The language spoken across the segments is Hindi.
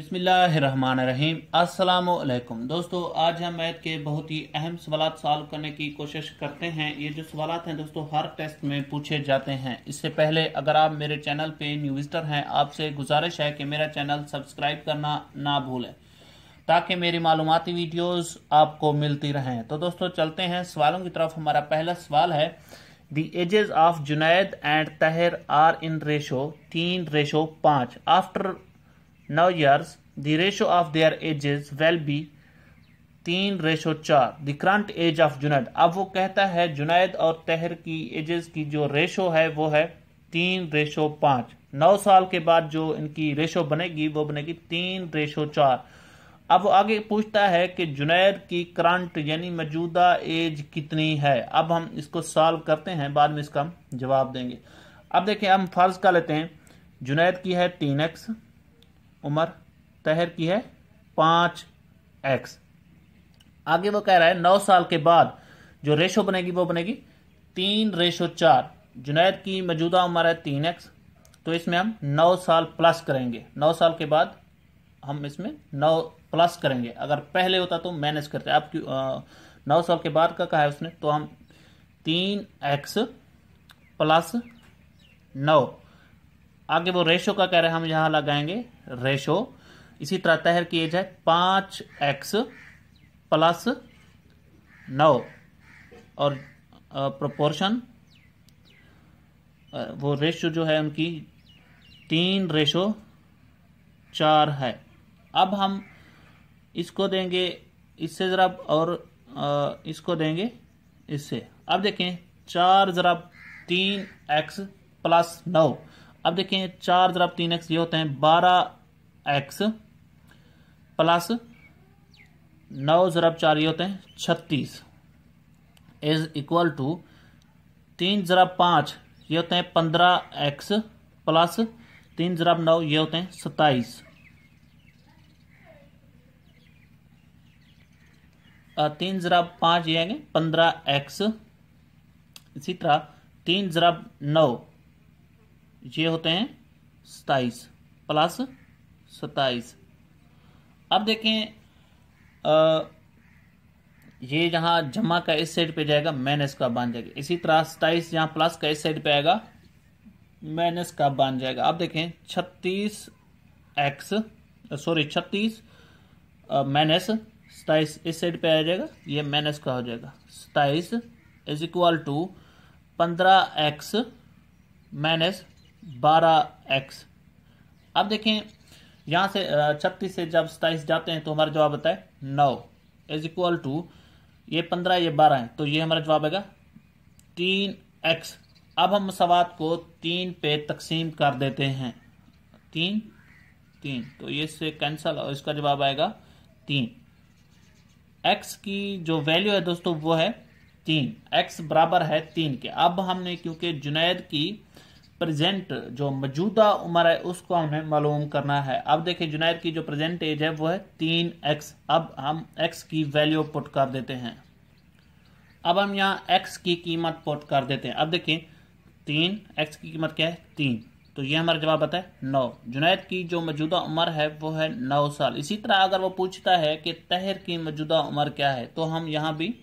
बिसमीम् अल्लाम दोस्तों आज हम मैथ के बहुत ही अहम सवाल सॉल्व करने की कोशिश करते हैं ये जो सवाल हैं दोस्तों हर टेस्ट में पूछे जाते हैं इससे पहले अगर आप मेरे चैनल पे न्यू विजिटर हैं आपसे गुजारिश है कि मेरा चैनल सब्सक्राइब करना ना भूलें ताकि मेरी मालूमती वीडियोज़ आपको मिलती रहें तो दोस्तों चलते हैं सवालों की तरफ हमारा पहला सवाल है The ages of Junaid and Tahir are in ratio तीन रेशो पाँच आफ्टर नौ years, the ratio of their ages will be तीन रेशो चार the current age of Junaid अब वो कहता है जुनैद और तहर की एजेस की जो रेशो है वो है तीन रेशो पांच नौ साल के बाद जो इनकी रेशो बनेगी वो बनेगी तीन रेशो चार अब वो आगे पूछता है कि जुनैद की करंट यानी मौजूदा एज कितनी है अब हम इसको सॉल्व करते हैं बाद में इसका हम जवाब देंगे अब देखें हम फर्ज कर लेते हैं जुनैद की है तीन एक्स उम्र तहर की है पाँच एक्स आगे वो कह रहा है नौ साल के बाद जो रेशो बनेगी वो बनेगी तीन रेशो चार जुनैद की मौजूदा उम्र है तीन एक्स तो इसमें हम नौ साल प्लस करेंगे नौ साल के बाद हम इसमें नौ प्लस करेंगे अगर पहले होता तो माइनस करते आप नौ साल के बाद का कहा है उसने तो हम तीन एक्स प्लस नौ आगे वो रेशो का कह रहे हैं हम यहां लगाएंगे रेशो इसी तरह तहर की एज है पांच एक्स प्लस नौ और प्रोपोर्शन वो रेशो जो है उनकी तीन रेशो चार है अब हम इसको देंगे इससे ज़रा और इसको देंगे इससे अब देखें चार ज़रा तीन एक्स प्लस नौ अब देखें चार जराब तीन एक्स ये होते हैं बारह एक्स प्लस नौ जराब चार ये होते हैं छत्तीस इज इक्वल टू तीन जरा पाँच ये होते हैं पंद्रह एक्स प्लस तीन जराब नौ ये होते हैं सत्ताईस तीन जरा पाँच ये आएंगे पंद्रह एक्स इसी तरह तीन जराब नौ ये होते हैं सताइस प्लस सताइस अब देखें आ, ये जहां जमा का इस साइड पे जाएगा माइनस का बन जाएगा इसी तरह सताइस जहां प्लस का इस साइड पे आएगा माइनस का बन जाएगा अब देखें छत्तीस एक्स सॉरी छत्तीस माइनस सताइस इस साइड पे आ जाएगा ये माइनस का हो जाएगा सताइस इज इक्वल टू पंद्रह एक्स माइनस बारह एक्स अब देखें यहां से छत्तीस से जब सताइस जाते हैं तो हमारा जवाब आता है नौ इज इक्वल टू ये पंद्रह ये बारह है तो ये हमारा जवाब आएगा तीन एक्स अब हम सवाद को तीन पे तकसीम कर देते हैं तीन तीन तो ये से कैंसल और इसका जवाब आएगा तीन एक्स की जो वैल्यू है दोस्तों वो है तीन एक्स बराबर है तीन के अब हमने क्योंकि जुनेद की प्रेजेंट जो मौजूदा उम्र है उसको हमें मालूम करना है अब देखें जुनैद की जो प्रेजेंट एज है वो है तीन एक्स अब हम एक्स की वैल्यू पुट कर देते हैं अब हम यहाँ एक्स की कीमत पुट कर देते हैं अब देखें तीन एक्स की कीमत क्या है तीन तो ये हमारा जवाब आता है नौ जुनैद की जो मौजूदा उम्र है वो है नौ साल इसी तरह अगर वो पूछता है कि तहर की मौजूदा उम्र क्या है तो हम यहाँ भी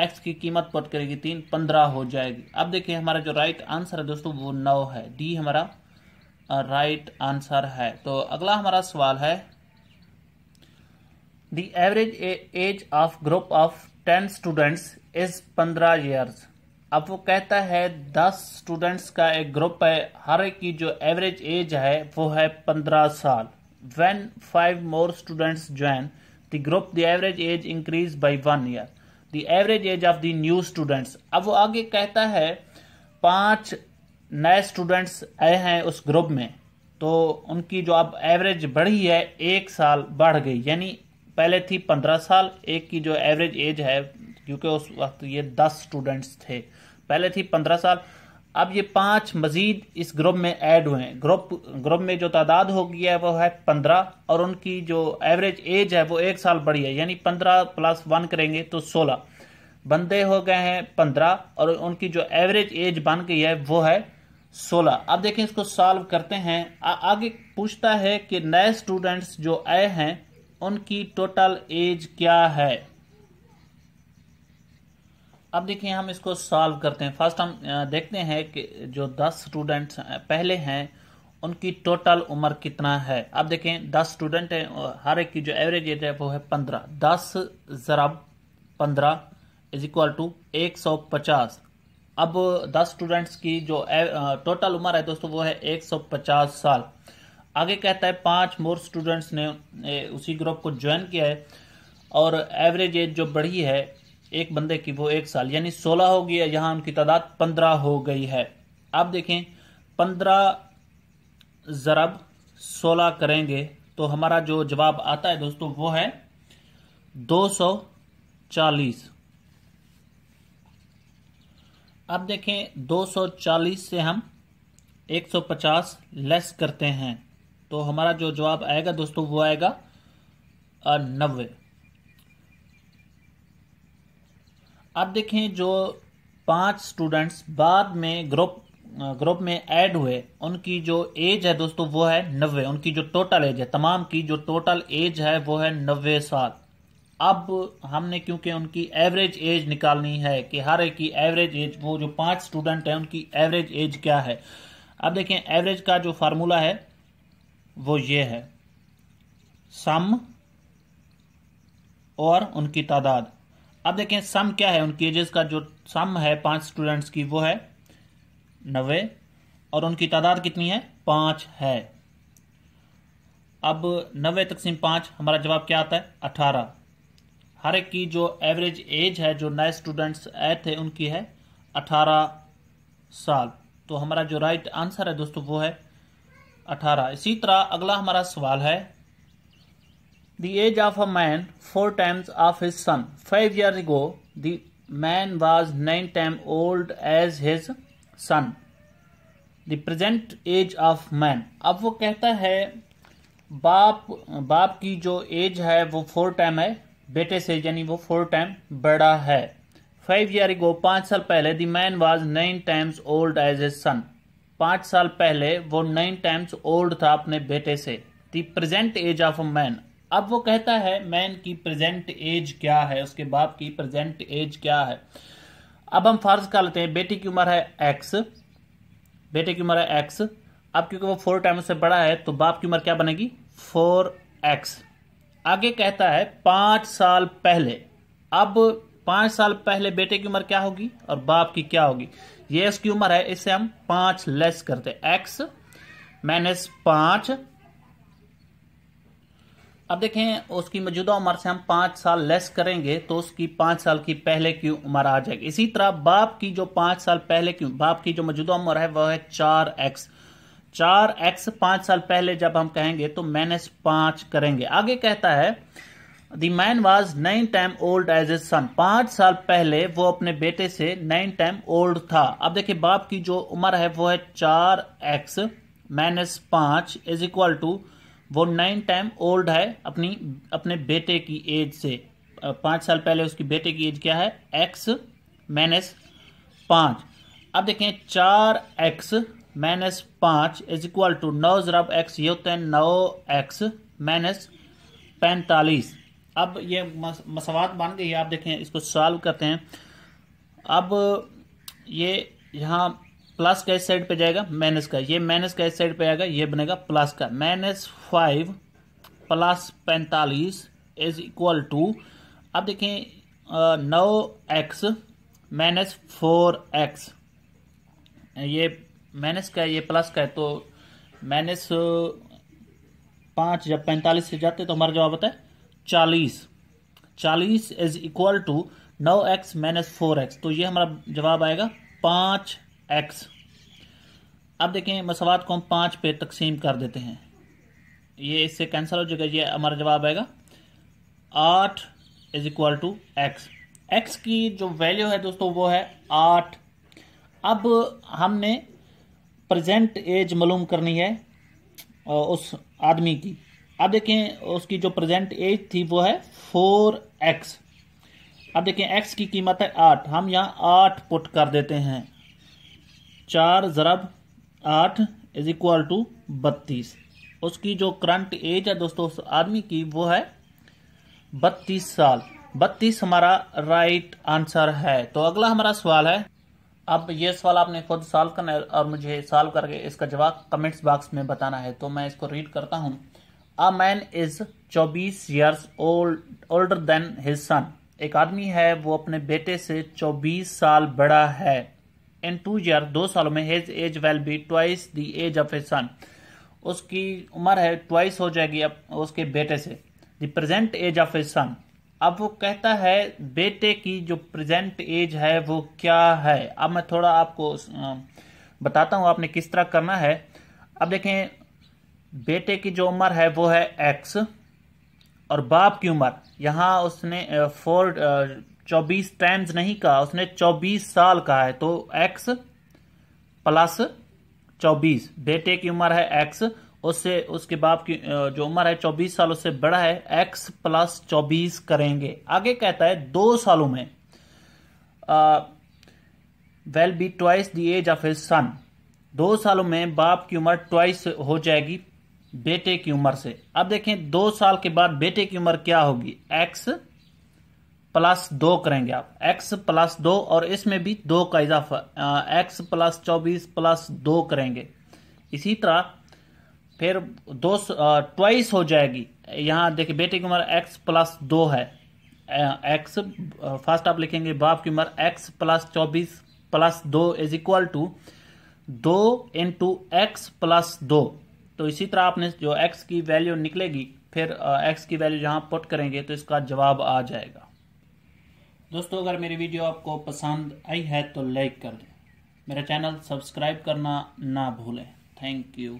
एक्स की कीमत पट करेगी तीन पंद्रह हो जाएगी अब देखिए हमारा जो राइट आंसर है दोस्तों वो नौ है डी हमारा राइट uh, आंसर है तो अगला हमारा सवाल है the average age of group of ten students is पंद्रह ईयर्स अब वो कहता है दस स्टूडेंट्स का एक ग्रुप है हर एक की जो एवरेज एज है वो है पंद्रह साल when five more students join the group the average age increase by one year the average age of the new students अब वो आगे कहता है पांच नए स्टूडेंट्स आए हैं उस ग्रुप में तो उनकी जो अब एवरेज बढ़ी है एक साल बढ़ गई यानी पहले थी पंद्रह साल एक की जो एवरेज एज है क्योंकि उस वक्त ये दस स्टूडेंट्स थे पहले थी पंद्रह साल अब ये पांच मजीद इस ग्रुप में ऐड हुए हैं ग्रुप ग्रुप में जो तादाद हो गई है वो है पंद्रह और उनकी जो एवरेज एज है वो एक साल बड़ी है यानी पंद्रह प्लस वन करेंगे तो सोलह बंदे हो गए हैं पंद्रह और उनकी जो एवरेज एज बन गई है वो है सोलह अब देखें इसको सॉल्व करते हैं आ, आगे पूछता है कि नए स्टूडेंट्स जो आए हैं उनकी टोटल एज क्या है अब देखिए हम इसको सॉल्व करते हैं फर्स्ट हम देखते हैं कि जो दस स्टूडेंट्स पहले हैं उनकी टोटल उम्र कितना है अब देखें दस स्टूडेंट हैं हर एक की जो एवरेज एज है वो है पंद्रह दस जरा पंद्रह इज इक्वल टू एक सौ पचास अब दस स्टूडेंट्स की जो टोटल उम्र है दोस्तों वो है एक सौ पचास साल आगे कहता है पांच मोर स्टूडेंट्स ने उसी ग्रुप को ज्वाइन किया है और एवरेज एज जो बढ़ी है एक बंदे की वो एक साल यानी सोलह हो गई है यहां उनकी तादाद पंद्रह हो गई है आप देखें पंद्रह ज़रब सोलह करेंगे तो हमारा जो जवाब आता है दोस्तों वो है दो सौ चालीस अब देखें दो सौ चालीस से हम एक सौ पचास लेस करते हैं तो हमारा जो जवाब आएगा दोस्तों वो आएगा नब्बे अब देखें जो पांच स्टूडेंट्स बाद में ग्रुप ग्रुप में ऐड हुए उनकी जो एज है दोस्तों वो है नब्बे उनकी जो टोटल एज है तमाम की जो टोटल एज है वो है नब्बे साल अब हमने क्योंकि उनकी एवरेज एज निकालनी है कि हर एक की एवरेज एज वो जो पांच स्टूडेंट है उनकी एवरेज एज क्या है अब देखें एवरेज का जो फार्मूला है वो ये है सम और उनकी तादाद अब देखें सम क्या है उनकी एजेस का जो सम है पांच स्टूडेंट्स की वो है नबे और उनकी तादाद कितनी है पांच है अब नबे तकसीम पांच हमारा जवाब क्या आता है अठारह हर एक की जो एवरेज एज है जो नए स्टूडेंट्स आए थे उनकी है अठारह साल तो हमारा जो राइट आंसर है दोस्तों वो है अठारह इसी तरह अगला हमारा सवाल है The age of a man four times of his son. Five years ago, the man was nine times old as his son. The present age of man. अब वो कहता है बाप बाप की जो एज है वो फोर टाइम है बेटे से यानी वो फोर टाइम बड़ा है फाइव ईयर गो पाँच साल पहले the man was nine times old as a son पाँच साल पहले वो नाइन टाइम्स ओल्ड था अपने बेटे से the present age of a man अब वो कहता है मैन की प्रेजेंट एज क्या है उसके बाप की प्रेजेंट एज क्या है अब हम फर्ज कर लेते हैं बेटी की उम्र है एक्स बेटे की उम्र है एक्स अब क्योंकि वो फोर टाइम से बड़ा है तो बाप की उम्र क्या बनेगी फोर एक्स आगे कहता है पांच साल पहले अब पांच साल पहले बेटे की उम्र क्या होगी और बाप की क्या होगी ये उसकी उम्र है इससे हम पांच लेस करते एक्स माइनस पांच अब देखें उसकी मौजूदा उम्र से हम पांच साल लेस करेंगे तो उसकी पांच साल की पहले की उम्र आ जाएगी इसी तरह बाप की जो पांच साल पहले की बाप की जो मौजूदा उम्र है वह है चार एक्स चार एक्स पांच साल पहले जब हम कहेंगे तो माइनस पांच करेंगे आगे कहता है the man was nine time old as a son पांच साल पहले वो अपने बेटे से नाइन टाइम ओल्ड था अब देखिये बाप की जो उम्र है वो है चार एक्स माइनस पांच इज इक्वल टू वो नाइन टाइम ओल्ड है अपनी अपने बेटे की एज से पाँच साल पहले उसकी बेटे की एज क्या है एक्स माइनस पाँच अब देखें चार एक्स माइनस पाँच इज इक्वल टू नौ ज़राब एक्स ये होते हैं नौ एक्स माइनस पैंतालीस अब ये मसवात बन गई है आप देखें इसको सॉल्व करते हैं अब ये यहाँ प्लस का इस साइड पे जाएगा माइनस का ये माइनस का इस साइड पे आएगा ये बनेगा प्लस का माइनस फाइव प्लस पैंतालीस इज इक्वल टू अब देखें नौ एक्स माइनस फोर एक्स ये माइनस का है ये प्लस का है तो माइनस पाँच जब पैंतालीस से जाते तो हमारा जवाब होता है चालीस चालीस इज इक्वल टू नौ एक्स माइनस फोर एक्स तो ये हमारा जवाब आएगा पाँच एक्स अब देखें मसवाद को हम पाँच पे तकसीम कर देते हैं ये इससे कैंसिल हो जाएगा ये हमारा जवाब आएगा आठ is equal to x x की जो वैल्यू है दोस्तों वो है आठ अब हमने प्रजेंट एज मालूम करनी है उस आदमी की अब देखें उसकी जो प्रेजेंट एज थी वो है फोर एक्स अब देखें एक्स की कीमत है आठ हम यहाँ आठ पुट कर देते हैं चार ज़रब आठ इज इक्वल टू बत्तीस उसकी जो करंट एज है दोस्तों उस आदमी की वो है बत्तीस साल बत्तीस हमारा राइट आंसर है तो अगला हमारा सवाल है अब ये सवाल आपने खुद सॉल्व करना है और मुझे सॉल्व करके इसका जवाब कमेंट्स बॉक्स में बताना है तो मैं इसको रीड करता हूँ अ मैन इज चौबीस years old older than his son एक आदमी है वो अपने बेटे से चौबीस साल बड़ा है इन टू ईयर दो सालों में his age will be twice the age of a son उसकी उम्र है ट्वाइस हो जाएगी अब उसके बेटे से the present age of a son अब वो कहता है बेटे की जो प्रेजेंट एज है वो क्या है अब मैं थोड़ा आपको बताता हूँ आपने किस तरह करना है अब देखें बेटे की जो उम्र है वो है एक्स और बाप की उम्र यहाँ उसने फोर चौबीस टाइम्स नहीं कहा उसने चौबीस साल कहा है तो एक्स प्लस चौबीस बेटे की उम्र है एक्स उससे उसके बाप की जो उम्र है चौबीस साल उससे बड़ा है एक्स प्लस चौबीस करेंगे आगे कहता है दो सालों में will be twice the age of his son दो सालों में बाप की उम्र ट्वाइस हो जाएगी बेटे की उम्र से अब देखें दो साल के बाद बेटे की उम्र क्या होगी एक्स प्लस दो करेंगे आप एक्स प्लस दो और इसमें भी दो का इजाफा एक्स प्लस चौबीस प्लस दो करेंगे इसी तरह फिर दो ट्वाइस हो जाएगी यहाँ देखिए बेटे की उम्र एक्स प्लस दो है एक्स फर्स्ट आप लिखेंगे बाप की उम्र एक्स प्लस चौबीस प्लस दो इज इक्वल टू दो इंटू एक्स प्लस दो तो इसी तरह आपने जो एक्स की वैल्यू निकलेगी फिर एक्स की वैल्यू जहाँ पुट करेंगे तो इसका जवाब आ जाएगा दोस्तों अगर मेरी वीडियो आपको पसंद आई है तो लाइक कर दें मेरा चैनल सब्सक्राइब करना ना भूलें थैंक यू